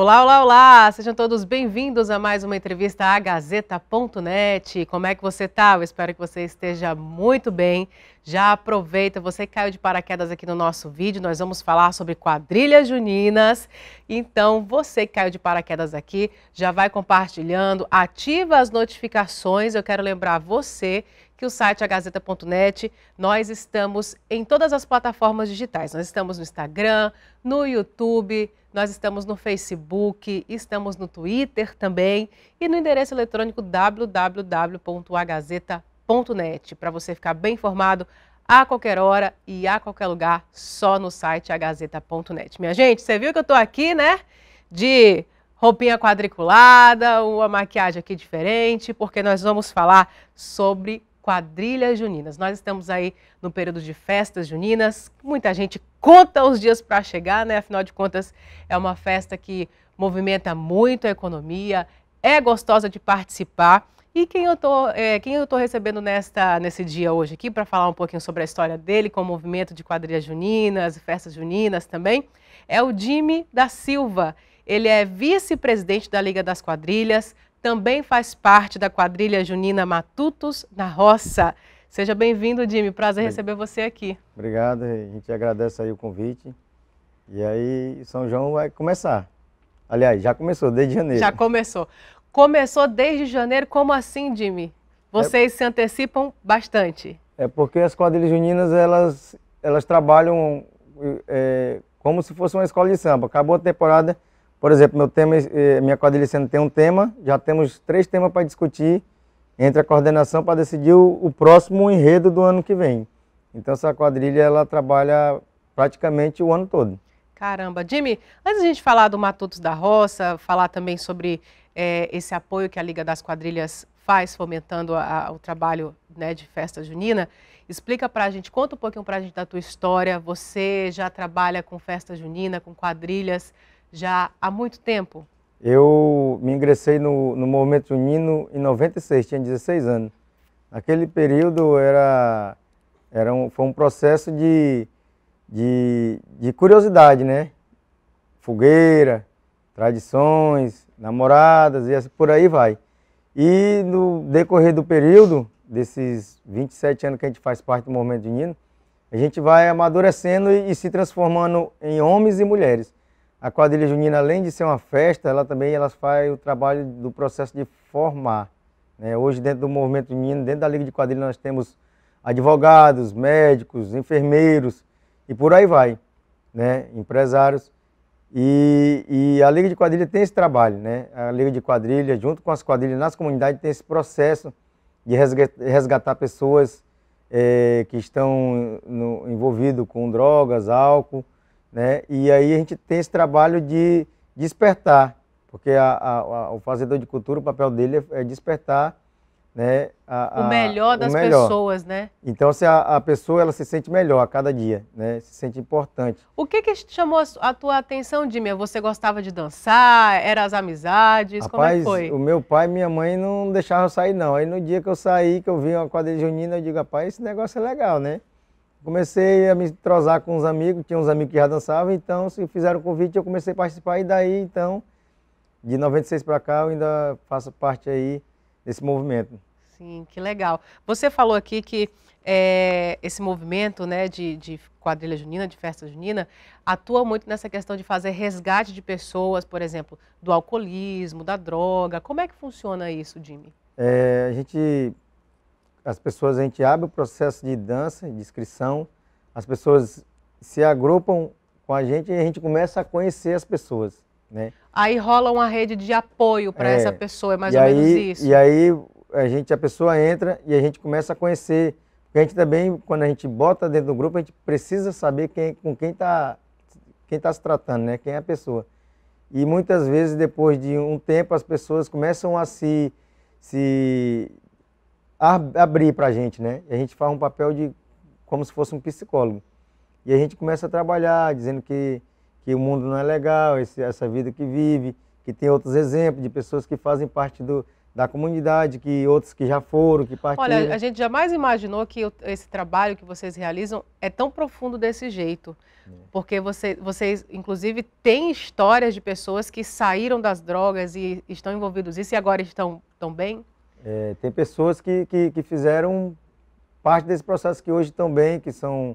Olá, olá, olá! Sejam todos bem-vindos a mais uma entrevista à Gazeta.net. Como é que você está? Eu espero que você esteja muito bem. Já aproveita, você caiu de paraquedas aqui no nosso vídeo, nós vamos falar sobre quadrilhas juninas. Então, você que caiu de paraquedas aqui, já vai compartilhando, ativa as notificações. Eu quero lembrar você que o site agazeta.net, é nós estamos em todas as plataformas digitais. Nós estamos no Instagram, no YouTube, nós estamos no Facebook, estamos no Twitter também e no endereço eletrônico www.agazeta.net para você ficar bem informado a qualquer hora e a qualquer lugar só no site agazeta.net. Minha gente, você viu que eu estou aqui, né? De roupinha quadriculada, uma maquiagem aqui diferente, porque nós vamos falar sobre quadrilhas juninas. Nós estamos aí no período de festas juninas, muita gente conta os dias para chegar, né? Afinal de contas, é uma festa que movimenta muito a economia, é gostosa de participar. E quem eu tô, é, quem eu tô recebendo nesta, nesse dia hoje aqui para falar um pouquinho sobre a história dele com o movimento de quadrilhas juninas e festas juninas também, é o Jimmy da Silva. Ele é vice-presidente da Liga das Quadrilhas, também faz parte da quadrilha junina Matutos na Roça. Seja bem-vindo, Dimi. Prazer receber você aqui. Obrigado. A gente agradece aí o convite. E aí, São João vai começar. Aliás, já começou desde janeiro. Já começou. Começou desde janeiro. Como assim, Dimi? Vocês é... se antecipam bastante. É porque as quadrilhas juninas, elas, elas trabalham é, como se fosse uma escola de samba. Acabou a temporada, por exemplo, meu tema, eh, minha quadrilha sendo tem um tema, já temos três temas para discutir entre a coordenação para decidir o, o, próximo enredo do ano que vem. Então essa quadrilha ela trabalha praticamente o ano todo. Caramba, Jimmy, antes de a gente falar do Matutos da Roça, falar também sobre é, esse apoio que a Liga das Quadrilhas faz, fomentando a, o trabalho né, de festa junina, explica para a gente, conta um pouquinho para a gente da tua história. Você já trabalha com festa junina, com quadrilhas, já há muito tempo? Eu me ingressei no, no movimento unino em 96, tinha 16 anos. Naquele período era, era um, foi um processo de, de, de curiosidade, né? Fogueira, tradições, namoradas e assim, por aí vai. E no decorrer do período, desses 27 anos que a gente faz parte do movimento unino, a gente vai amadurecendo e, e se transformando em homens e mulheres. A quadrilha junina, além de ser uma festa, ela também ela faz o trabalho do processo de formar. Né? Hoje, dentro do movimento junino, dentro da Liga de Quadrilha, nós temos advogados, médicos, enfermeiros e por aí vai, né? empresários. E, e, a Liga de Quadrilha tem esse trabalho, né? A Liga de Quadrilha, junto com as quadrilhas nas comunidades, tem esse processo de resgatar pessoas é, que estão envolvidas com drogas, álcool, né? E aí a gente tem esse trabalho de despertar, porque a, a, o fazedor de cultura, o papel dele é, é despertar né, a, o melhor das o melhor. pessoas, né? Então, se a, a, pessoa ela se sente melhor a cada dia, né? Se sente importante. O que que chamou a tua atenção, Dime? Você gostava de dançar? Era as amizades? Rapaz, Como é que foi? o meu pai e minha mãe não deixavam eu sair, não. Aí, no dia que eu saí, que eu vi uma quadrilha junina, eu digo, rapaz, esse negócio é legal, né? Comecei a me trozar com uns amigos, tinha uns amigos que já dançavam, então se fizeram o convite eu comecei a participar e daí então, de 96 para cá, eu ainda faço parte aí desse movimento. Sim, que legal. Você falou aqui que é, esse movimento né, de, de, quadrilha junina, de festa junina, atua muito nessa questão de fazer resgate de pessoas, por exemplo, do alcoolismo, da droga. Como é que funciona isso, Jimmy? É, a gente as pessoas, a gente abre o processo de dança, de inscrição, as pessoas se agrupam com a gente e a gente começa a conhecer as pessoas, né? Aí rola uma rede de apoio para é, essa pessoa, é mais ou aí, menos isso. E aí a gente, a pessoa entra e a gente começa a conhecer. a gente também, quando a gente bota dentro do grupo, a gente precisa saber quem, com quem está quem tá se tratando, né? Quem é a pessoa. E muitas vezes, depois de um tempo, as pessoas começam a se, se abrir para a gente, né? E a gente faz um papel de como se fosse um psicólogo. E a gente começa a trabalhar dizendo que, que o mundo não é legal, esse, essa vida que vive, que tem outros exemplos de pessoas que fazem parte do, da comunidade, que outros que já foram, que partiram. Olha, a gente jamais imaginou que esse trabalho que vocês realizam é tão profundo desse jeito. É. Porque você, vocês, inclusive, têm histórias de pessoas que saíram das drogas e estão envolvidos nisso e agora estão tão bem? É, tem pessoas que, que, que, fizeram parte desse processo que hoje estão bem, que são,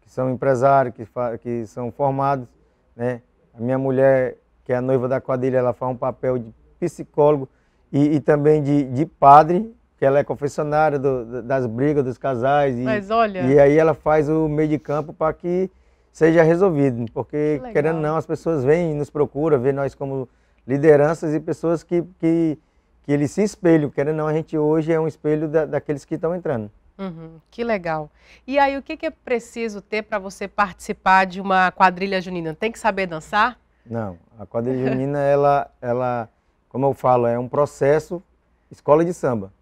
que são empresários, que, que são formados. Né? A minha mulher, que é a noiva da quadrilha, ela faz um papel de psicólogo e, e também de, de padre, que ela é confessionária do, das brigas dos casais. E, Mas olha... E aí ela faz o meio de campo para que seja resolvido, porque que querendo ou não, as pessoas vêm e nos procuram, vê nós como lideranças e pessoas que, que que eles se espelham, querendo ou não, a gente hoje é um espelho da, daqueles que estão entrando. Uhum, que legal. E aí, o que, que é preciso ter para você participar de uma quadrilha junina? Tem que saber dançar? Não, a quadrilha junina, ela, ela, como eu falo, é um processo escola de samba.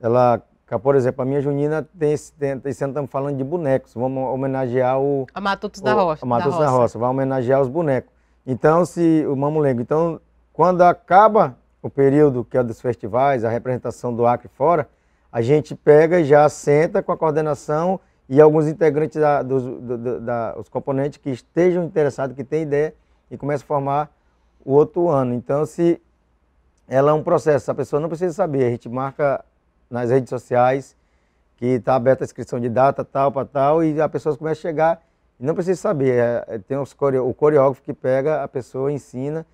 Ela, por exemplo, a minha junina tem, tem, tem estamos falando de bonecos, vamos homenagear o... A Matutos o, da Rocha. A Matutos da Rocha, vai homenagear os bonecos. Então, se o mamulengo, então, quando acaba o período que é dos festivais, a representação do Acre fora, a gente pega e já senta com a coordenação e alguns integrantes, da, dos, do, da, os componentes que estejam interessados, que têm ideia, e começa a formar o outro ano. Então, se ela é um processo, a pessoa não precisa saber, a gente marca nas redes sociais que está aberta a inscrição de data, tal, para tal, e a pessoa começa a chegar, e não precisa saber, é, é tem os, o coreógrafo que pega, a pessoa ensina,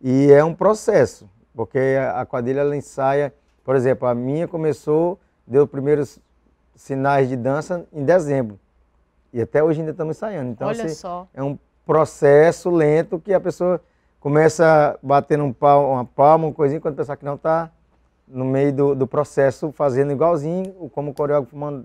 e é um processo. Porque a quadrilha ela ensaia, por exemplo, a minha começou, deu primeiros sinais de dança em dezembro. E até hoje ainda estamos ensaiando. Então, Olha assim, só. é um processo lento que a pessoa começa batendo um pau, uma palma, uma coisinha, quando pensar que não está no meio do, do, processo, fazendo igualzinho como o coreógrafo manda,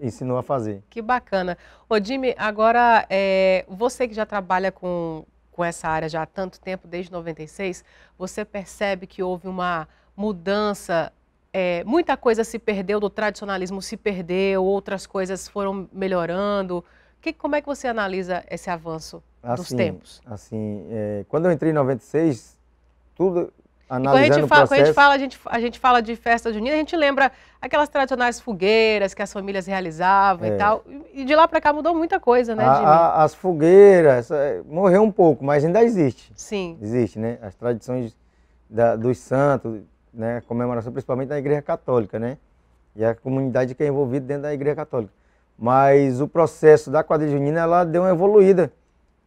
ensinou a fazer. Que bacana. Ô, Jimmy, agora é, você que já trabalha com, com essa área já há tanto tempo, desde 96, você percebe que houve uma mudança é, muita coisa se perdeu do tradicionalismo, se perdeu, outras coisas foram melhorando. Que, como é que você analisa esse avanço assim, dos tempos? Assim, é, quando eu entrei em 96, tudo, Analisando quando a gente fala, a gente fala, a gente, a gente fala de festa junina, a gente lembra aquelas tradicionais fogueiras que as famílias realizavam é. e tal. E de lá para cá mudou muita coisa, né, a, a, As fogueiras, é, morreu um pouco, mas ainda existe. Sim. Existe, né? As tradições da, dos santos, né? comemoração principalmente da Igreja Católica, né? E a comunidade que é envolvida dentro da Igreja Católica. Mas o processo da quadrilha junina, ela deu uma evoluída,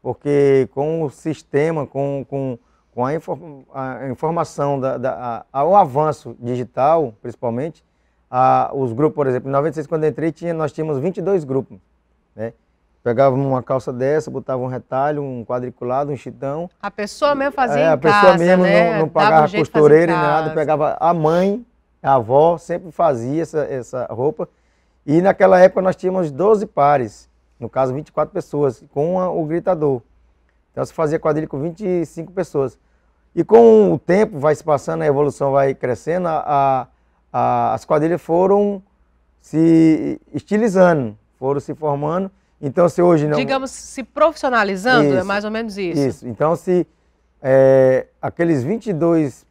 porque com o sistema, com, com com a, inform a informação, da, da a, o avanço digital, principalmente, a, os grupos, por exemplo, em 96, quando eu entrei, tinha, nós tínhamos 22 grupos. Né? Pegavam uma calça dessa, botavam um retalho, um quadriculado, um chitão. A pessoa mesmo fazia é, A pessoa mesmo né? não, não pagava um costureira e nada, pegava a mãe, a avó, sempre fazia essa, essa roupa. E naquela época nós tínhamos 12 pares, no caso 24 pessoas, com a, o gritador. Então se fazia quadrilha com 25 pessoas. E com o tempo vai se passando, a evolução vai crescendo, a, a, as quadrilhas foram se estilizando, foram se formando. Então, se hoje não. Digamos, se profissionalizando, é isso, é mais ou menos isso. Isso. Então, se é, aqueles 22,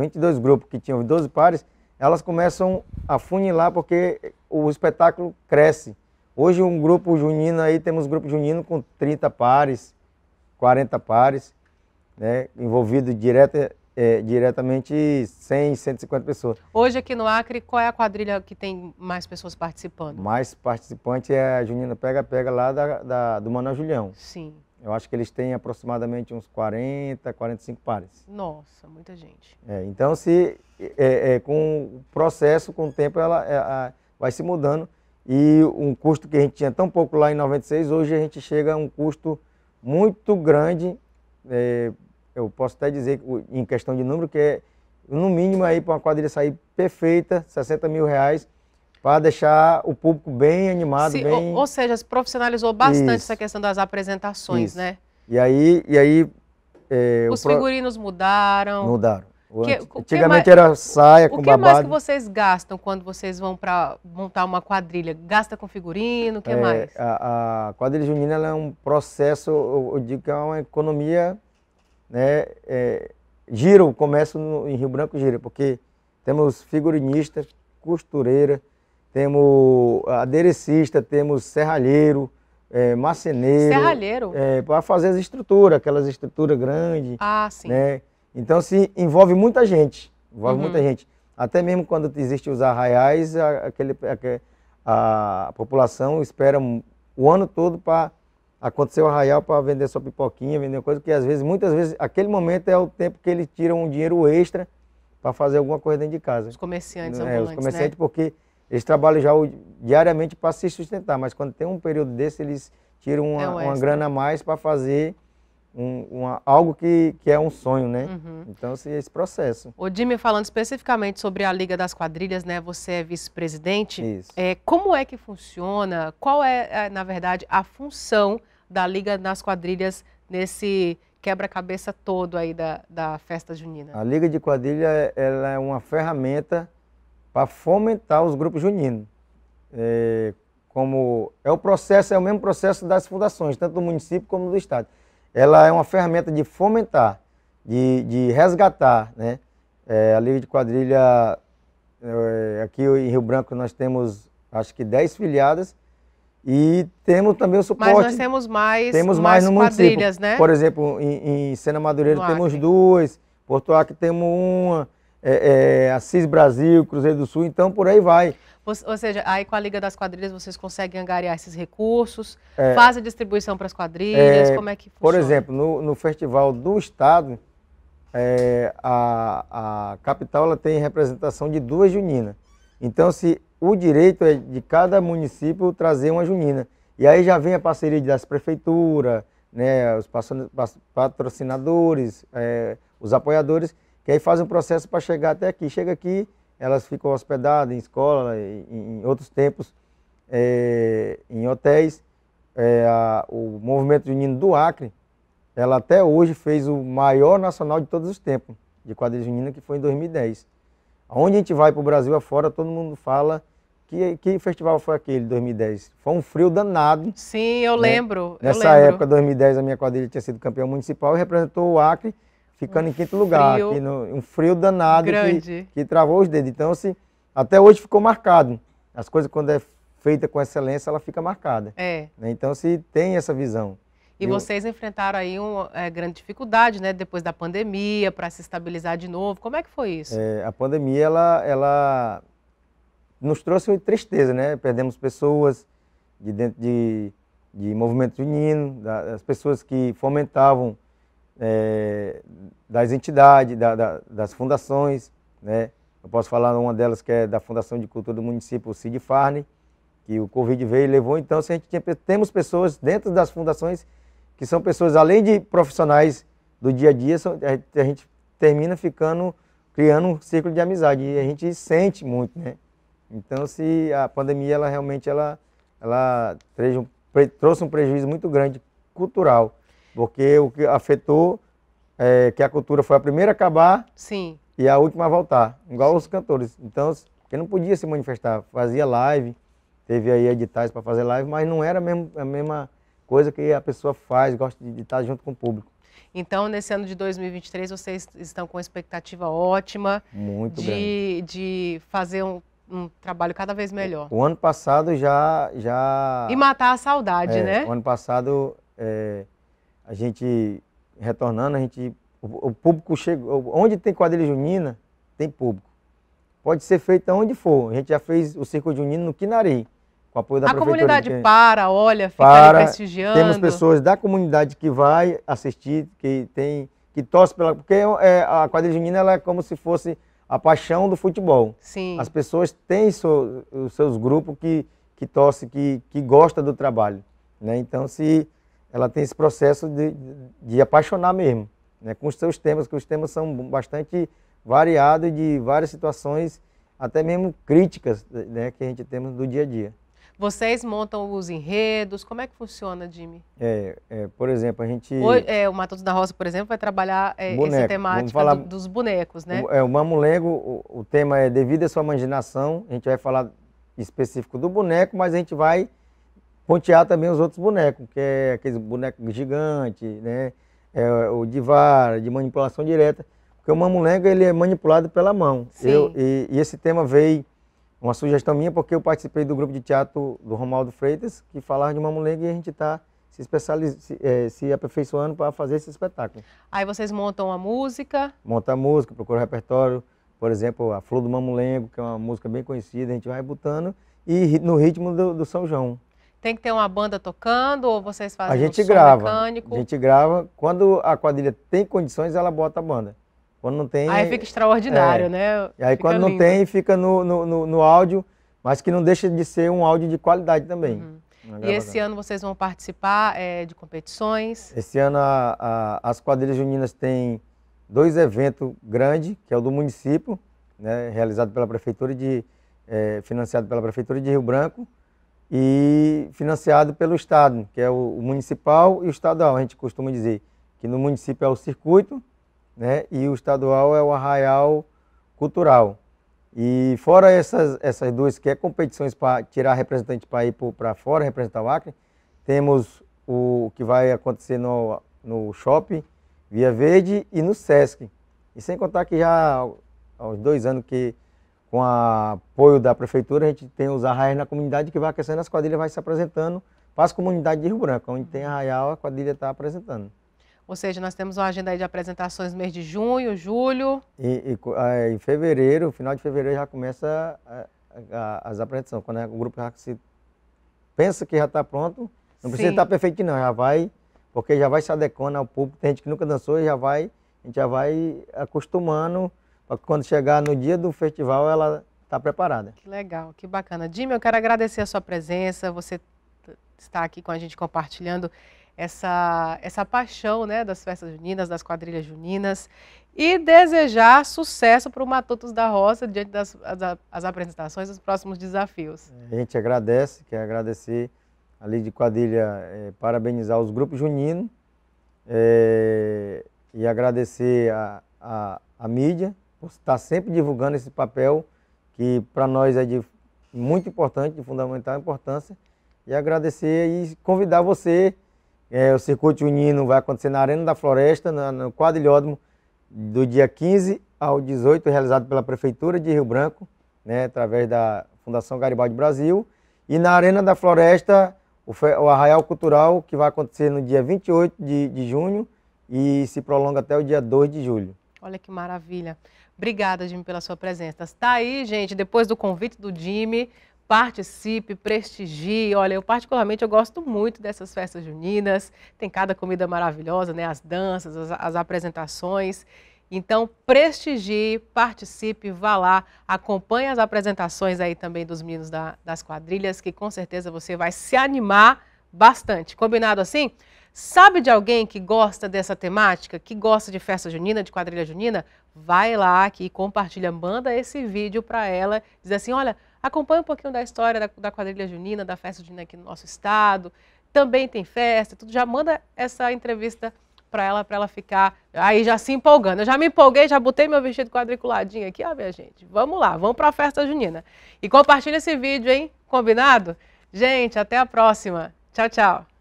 22 grupos que tinham 12 pares, elas começam a funilar porque o espetáculo cresce. Hoje, um grupo junino aí, temos um grupo junino com 30 pares, 40 pares, né, envolvido direta, é, diretamente 100, 150 pessoas. Hoje aqui no Acre, qual é a quadrilha que tem mais pessoas participando? Mais participante é a Junina Pega Pega lá da, da, do Manoel Julião. Sim. Eu acho que eles têm aproximadamente uns 40, 45 pares. Nossa, muita gente. É, então, se é, é, com o processo, com o tempo, ela é, a, vai se mudando. E um custo que a gente tinha tão pouco lá em 96, hoje a gente chega a um custo muito grande, é, eu posso até dizer em questão de número, que é no mínimo aí para uma quadrilha sair perfeita, 60 mil reais, para deixar o público bem animado. Se, bem... Ou, ou, seja, se profissionalizou bastante Isso. essa questão das apresentações, Isso. né? E aí, e aí é, Os figurinos mudaram. Mudaram. Que, Antigamente que era saia com babado. O que mais que vocês gastam quando vocês vão para montar uma quadrilha? Gasta com figurino, o que é, mais? A, a, quadrilha junina é um processo, eu, eu, digo que é uma economia, né, é, gira o comércio no, em Rio Branco, gira, porque temos figurinistas, costureira, temos aderecista, temos serralheiro, é, marceneiro. Serralheiro? É, para fazer as estruturas, aquelas estruturas grandes. Ah, sim. Né, então se envolve muita gente, envolve uhum. muita gente. Até mesmo quando existe os arraiais, a, aquele, a, a população espera o ano todo para acontecer o arraial para vender sua pipoquinha, vender coisa, que às vezes, muitas vezes, aquele momento é o tempo que eles tiram um dinheiro extra para fazer alguma coisa dentro de casa. Os comerciantes é, Os comerciantes, né? porque eles trabalham já diariamente para se sustentar, mas quando tem um período desse, eles tiram uma, é uma grana a mais para fazer um, uma, algo que, que é um sonho, né? Uhum. Então, assim, esse processo. O Jimmy, falando especificamente sobre a Liga das Quadrilhas, né? Você é vice-presidente. Isso. É, como é que funciona? Qual é, é na verdade, a função da Liga das Quadrilhas nesse quebra-cabeça todo aí da, da festa junina? A Liga de Quadrilha ela é uma ferramenta para fomentar os grupos juninos. É, como é o processo, é o mesmo processo das fundações, tanto do município como do estado ela é uma ferramenta de fomentar, de, de resgatar. Né? É, a Liga de Quadrilha, é, aqui em Rio Branco, nós temos acho que 10 filiadas e temos também o suporte. Mas nós temos mais, temos mais, mais no quadrilhas, município. né? Por exemplo, em, em Sena Madureira temos duas, Porto Acre temos uma é, é, Assis Brasil, Cruzeiro do Sul, então por aí vai. Ou seja, aí com a Liga das Quadrilhas vocês conseguem angariar esses recursos, é, fazem a distribuição para as quadrilhas, é, como é que funciona? Por exemplo, no, no Festival do Estado, é, a, a capital ela tem representação de duas juninas. Então, se o direito é de cada município trazer uma junina. E aí já vem a parceria das prefeituras, né, os patrocinadores, é, os apoiadores, que aí fazem um processo para chegar até aqui. Chega aqui, elas ficam hospedadas em escola, em, em outros tempos, é, em hotéis. É, a, o movimento junino do Acre, ela até hoje fez o maior nacional de todos os tempos, de quadrilha junina, que foi em 2010. Onde a gente vai para o Brasil afora, todo mundo fala que, que festival foi aquele, 2010? Foi um frio danado. Sim, eu né? lembro. Nessa eu lembro. época, 2010, a minha quadrilha tinha sido campeã municipal e representou o Acre ficando um em quinto lugar. Frio no, um frio danado que, que, travou os dedos. Então, assim, até hoje ficou marcado. As coisas, quando é feita com excelência, ela fica marcada. É. Né? Então, se tem essa visão. E vocês enfrentaram aí uma é, grande dificuldade, né? Depois da pandemia, para se estabilizar de novo. Como é que foi isso? É, a pandemia, ela, ela nos trouxe tristeza, né? Perdemos pessoas de dentro de, de movimento junino, das as pessoas que fomentavam é, das entidades, da, da, das fundações. Né? Eu posso falar uma delas que é da Fundação de Cultura do Município Cid Farne, que o Covid veio e levou. Então, se a gente tinha, temos pessoas dentro das fundações que são pessoas, além de profissionais do dia a dia, são, a, a gente termina ficando, criando um círculo de amizade. E a gente sente muito, né? Então, se a pandemia, ela realmente, ela, ela trouxe um prejuízo muito grande cultural, porque o que afetou é que a cultura foi a primeira a acabar Sim. e a última a voltar, igual os cantores. Então, quem não podia se manifestar, fazia live, teve aí editais para fazer live, mas não era mesmo, a mesma coisa que a pessoa faz, gosta de estar tá junto com o público. Então, nesse ano de 2023, vocês estão com expectativa ótima Muito de, de fazer um, um trabalho cada vez melhor. O, o ano passado já, já... E matar a saudade, é, né? O ano passado é, a gente retornando, a gente o, o público chega, onde tem quadrilha junina, tem público. Pode ser feita onde for. A gente já fez o circo junino no Quinari, com apoio da a prefeitura. A comunidade para, olha, fica para, ali prestigiando. Temos pessoas da comunidade que vai assistir, que tem que torce pela, porque é, é, a quadrilha junina ela é como se fosse a paixão do futebol. Sim. As pessoas têm so, os seus grupos que que torce, que que gosta do trabalho, né? Então se ela tem esse processo de, de apaixonar mesmo, né, com os seus temas, que os temas são bastante variados de várias situações, até mesmo críticas né, que a gente temos do dia a dia. Vocês montam os enredos, como é que funciona, Jimmy? É, é por exemplo, a gente... O, é, o Matos da Roça, por exemplo, vai trabalhar é, Boneco, essa temática falar, do, dos bonecos, né? O, é, o Mamulengo, o, o tema é devido à sua imaginação, a gente vai falar específico do boneco, mas a gente vai pontear também os outros bonecos, que é aqueles bonecos gigantes, né? É, o de vara, de manipulação direta, porque o mamulengo ele é manipulado pela mão. Eu, e, e, esse tema veio, uma sugestão minha, porque eu participei do grupo de teatro do Romaldo Freitas, que falava de mamulengo e a gente está se, se, é, se aperfeiçoando para fazer esse espetáculo. Aí vocês montam a música? Montam a música, procura o repertório, por exemplo, a Flor do Mamulengo, que é uma música bem conhecida, a gente vai botando, e no ritmo do, do São João. Tem que ter uma banda tocando ou vocês fazem a gente um grava, mecânico? A gente grava. Quando a quadrilha tem condições, ela bota a banda. Quando não tem. Aí fica extraordinário, é. né? E aí fica quando lindo. não tem, fica no, no, no, no, áudio, mas que não deixa de ser um áudio de qualidade também. Uhum. E esse ano vocês vão participar é, de competições? Esse ano a, a, as quadrilhas juninas têm dois eventos grandes, que é o do município, né, realizado pela prefeitura de, é, financiado pela prefeitura de Rio Branco, e financiado pelo Estado, que é o municipal e o estadual. A gente costuma dizer que no município é o circuito né, e o estadual é o arraial cultural. E fora essas, essas duas, que é competições para tirar representante para ir para fora, representar o Acre, temos o que vai acontecer no, no Shopping Via Verde e no Sesc. E sem contar que já há uns dois anos que com o apoio da prefeitura, a gente tem os arraiais na comunidade que vai aquecendo, as quadrilhas vai se apresentando para as comunidades de Rio Branco. Onde tem arraial, a quadrilha está apresentando. Ou seja, nós temos uma agenda de apresentações no mês de junho, julho. E, e é, em fevereiro, final de fevereiro já começa é, a, a, as apresentações. Quando é, o grupo já se pensa que já está pronto, não Sim. precisa estar perfeito não, já vai, porque já vai se adequando ao público. Tem gente que nunca dançou e já vai, a gente já vai acostumando para que quando chegar no dia do festival ela está preparada. Que legal, que bacana. Jimmy, eu quero agradecer a sua presença, você está aqui com a gente compartilhando essa, essa paixão né, das festas juninas, das quadrilhas juninas e desejar sucesso para o Matutos da Roça diante das as, as apresentações, os próximos desafios. A gente agradece, quer agradecer ali de quadrilha, é, parabenizar os grupos juninos é, e agradecer a, a, a mídia por tá estar sempre divulgando esse papel que para nós é de muito importante, de fundamental importância, e agradecer e convidar você. É, o Circuito Unino vai acontecer na Arena da Floresta, na, no quadrilhódromo, do dia 15 ao 18, realizado pela Prefeitura de Rio Branco, né, através da Fundação Garibaldi Brasil. E na Arena da Floresta, o, o Arraial Cultural, que vai acontecer no dia 28 de, de junho e se prolonga até o dia 2 de julho. Olha que maravilha. Obrigada, Jimmy, pela sua presença. Está aí, gente, depois do convite do Jimmy, participe, prestigie. Olha, eu particularmente eu gosto muito dessas festas juninas. Tem cada comida maravilhosa, né? As danças, as, as apresentações. Então, prestigie, participe, vá lá, acompanhe as apresentações aí também dos meninos da, das quadrilhas, que com certeza você vai se animar bastante. Combinado assim? Sabe de alguém que gosta dessa temática, que gosta de festa junina, de quadrilha junina? Vai lá aqui, compartilha, manda esse vídeo para ela, diz assim, olha, acompanha um pouquinho da história da, da quadrilha junina, da festa junina aqui no nosso estado, também tem festa, tudo. Já manda essa entrevista para ela, para ela ficar aí já se empolgando. Eu já me empolguei, já botei meu vestido quadriculadinho aqui, ó, minha gente. Vamos lá, vamos para a festa junina. E compartilha esse vídeo, hein? Combinado? Gente, até a próxima. Tchau, tchau.